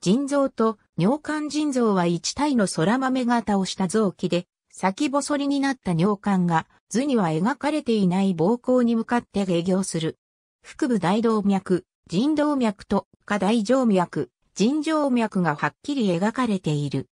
腎臓と尿管腎臓は一体の空豆型をした臓器で、先細りになった尿管が図には描かれていない膀胱に向かって下行する。腹部大動脈、腎動脈と下大静脈、腎静脈がはっきり描かれている。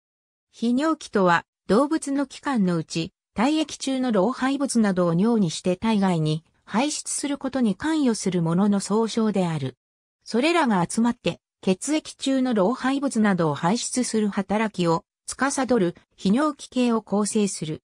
泌尿器とは動物の器官のうち、体液中の老廃物などを尿にして体外に排出することに関与するものの総称である。それらが集まって血液中の老廃物などを排出する働きを司る泌尿器系を構成する。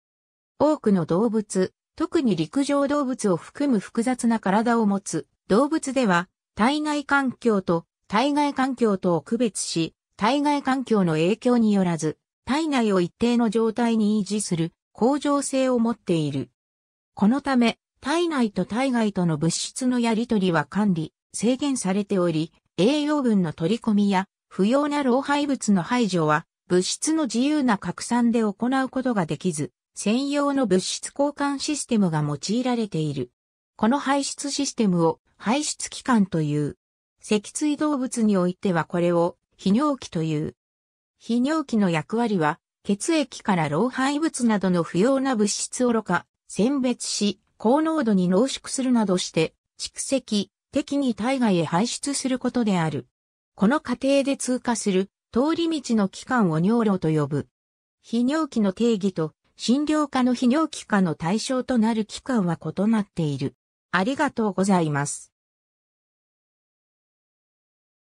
多くの動物、特に陸上動物を含む複雑な体を持つ動物では体内環境と体外環境とを区別し、体外環境の影響によらず、体内を一定の状態に維持する恒常性を持っている。このため、体内と体外との物質のやり取りは管理、制限されており、栄養分の取り込みや不要な老廃物の排除は物質の自由な拡散で行うことができず、専用の物質交換システムが用いられている。この排出システムを排出機関という。脊椎動物においてはこれを泌尿器という。泌尿器の役割は血液から老廃物などの不要な物質をろ過、選別し、高濃度に濃縮するなどして蓄積、敵に体外へ排出することである。この過程で通過する通り道の期間を尿路と呼ぶ。泌尿器の定義と診療科の泌尿器科の対象となる期間は異なっている。ありがとうございます。